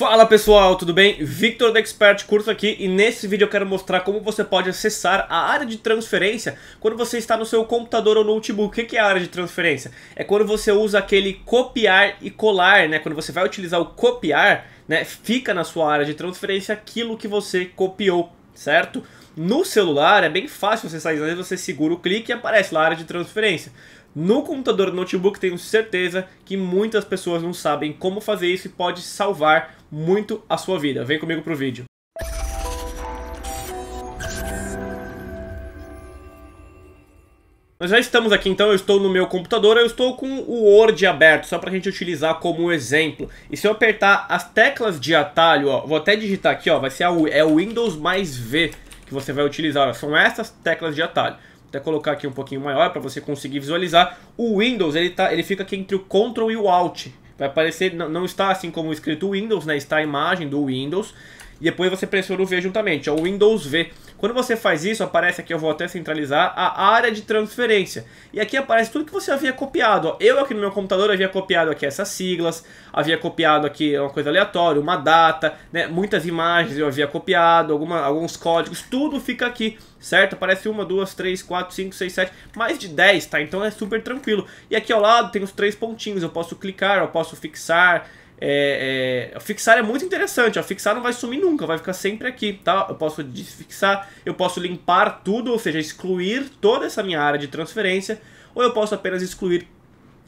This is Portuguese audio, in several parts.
Fala pessoal, tudo bem? Victor da Expert Curso aqui e nesse vídeo eu quero mostrar como você pode acessar a área de transferência quando você está no seu computador ou notebook. O que é a área de transferência? É quando você usa aquele copiar e colar, né? Quando você vai utilizar o copiar, né? Fica na sua área de transferência aquilo que você copiou, certo? No celular é bem fácil você sair, às você segura o clique e aparece lá a área de transferência. No computador, notebook, tenho certeza que muitas pessoas não sabem como fazer isso e pode salvar muito a sua vida. Vem comigo pro vídeo. Nós já estamos aqui, então eu estou no meu computador, eu estou com o Word aberto, só para a gente utilizar como exemplo. E se eu apertar as teclas de atalho, ó, vou até digitar aqui, ó, vai ser o é o Windows mais V que você vai utilizar, ó, são essas teclas de atalho. Vou até colocar aqui um pouquinho maior para você conseguir visualizar. O Windows, ele, tá, ele fica aqui entre o Ctrl e o Alt, Vai aparecer, não, não está assim como escrito Windows, né? Está a imagem do Windows. E depois você pressiona o V juntamente, é o Windows V. Quando você faz isso, aparece aqui, eu vou até centralizar, a área de transferência. E aqui aparece tudo que você havia copiado. Eu aqui no meu computador havia copiado aqui essas siglas, havia copiado aqui uma coisa aleatória, uma data, né? muitas imagens eu havia copiado, alguma, alguns códigos, tudo fica aqui, certo? Aparece uma, duas, três, quatro, cinco, seis, sete, mais de dez, tá? Então é super tranquilo. E aqui ao lado tem os três pontinhos, eu posso clicar, eu posso fixar, é, é, fixar é muito interessante, A fixar não vai sumir nunca, vai ficar sempre aqui, tá? Eu posso desfixar, eu posso limpar tudo, ou seja, excluir toda essa minha área de transferência, ou eu posso apenas excluir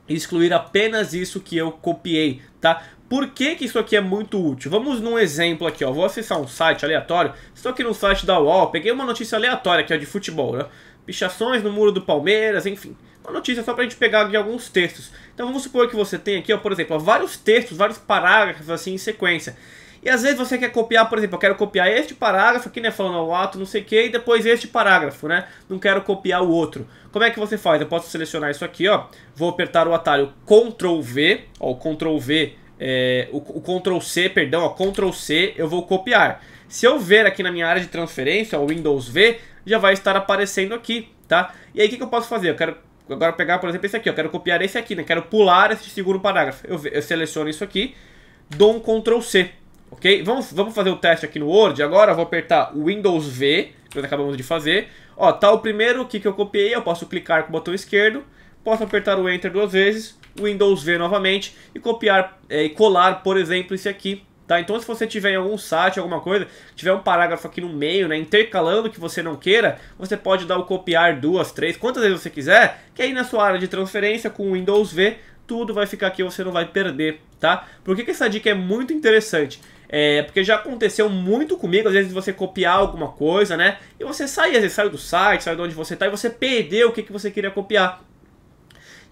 excluir apenas isso que eu copiei, tá? Por que, que isso aqui é muito útil? Vamos num exemplo aqui, ó. Vou acessar um site aleatório. Estou aqui no site da UOL, peguei uma notícia aleatória aqui, ó, de futebol, né? Pichações no muro do Palmeiras, enfim uma notícia só para a gente pegar de alguns textos. Então vamos supor que você tem aqui, ó, por exemplo, ó, vários textos, vários parágrafos assim em sequência. E às vezes você quer copiar, por exemplo, eu quero copiar este parágrafo aqui, né, falando o ato, não sei o que, e depois este parágrafo, né, não quero copiar o outro. Como é que você faz? Eu posso selecionar isso aqui, ó, vou apertar o atalho Ctrl V, ó, o Ctrl V, é, o, o Ctrl C, perdão, ó, Ctrl C, eu vou copiar. Se eu ver aqui na minha área de transferência, o Windows V, já vai estar aparecendo aqui, tá? E aí o que, que eu posso fazer? Eu quero agora pegar, por exemplo, esse aqui, eu quero copiar esse aqui, né? Quero pular esse segundo parágrafo. Eu, eu seleciono isso aqui, dou um Ctrl C, ok? Vamos, vamos fazer o teste aqui no Word. Agora eu vou apertar Windows V, que nós acabamos de fazer. Ó, tá o primeiro aqui que eu copiei, eu posso clicar com o botão esquerdo, posso apertar o Enter duas vezes, Windows V novamente e copiar é, e colar, por exemplo, esse aqui Tá? Então se você tiver em algum site, alguma coisa, tiver um parágrafo aqui no meio, né, intercalando que você não queira, você pode dar o copiar duas, três, quantas vezes você quiser, que aí na sua área de transferência com o Windows V, tudo vai ficar aqui, você não vai perder, tá? Por que, que essa dica é muito interessante? É, porque já aconteceu muito comigo, às vezes você copiar alguma coisa, né? E você sai, às vezes sai do site, sai de onde você está e você perdeu o que, que você queria copiar.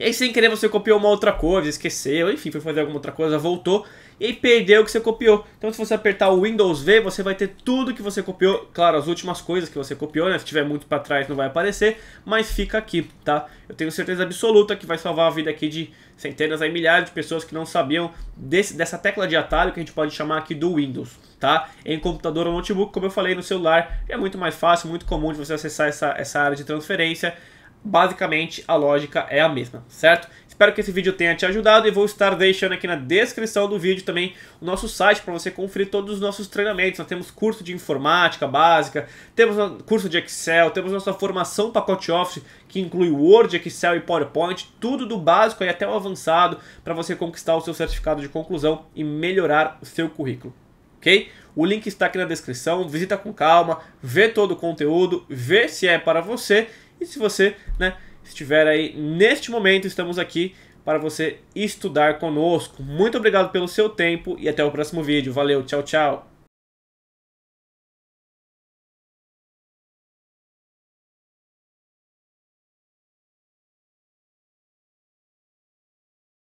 E aí, sem querer, você copiou uma outra coisa, esqueceu, enfim, foi fazer alguma outra coisa, voltou e perdeu o que você copiou. Então, se você apertar o Windows V, você vai ter tudo que você copiou. Claro, as últimas coisas que você copiou, né? Se tiver muito para trás, não vai aparecer, mas fica aqui, tá? Eu tenho certeza absoluta que vai salvar a vida aqui de centenas, aí milhares de pessoas que não sabiam desse, dessa tecla de atalho que a gente pode chamar aqui do Windows, tá? Em computador ou notebook, como eu falei, no celular é muito mais fácil, muito comum de você acessar essa, essa área de transferência basicamente a lógica é a mesma, certo? Espero que esse vídeo tenha te ajudado e vou estar deixando aqui na descrição do vídeo também o nosso site para você conferir todos os nossos treinamentos. Nós temos curso de informática básica, temos curso de Excel, temos nossa formação pacote Office que inclui Word, Excel e PowerPoint, tudo do básico e até o avançado para você conquistar o seu certificado de conclusão e melhorar o seu currículo, ok? O link está aqui na descrição, visita com calma, vê todo o conteúdo, vê se é para você e se você né, estiver aí neste momento, estamos aqui para você estudar conosco. Muito obrigado pelo seu tempo e até o próximo vídeo. Valeu, tchau, tchau.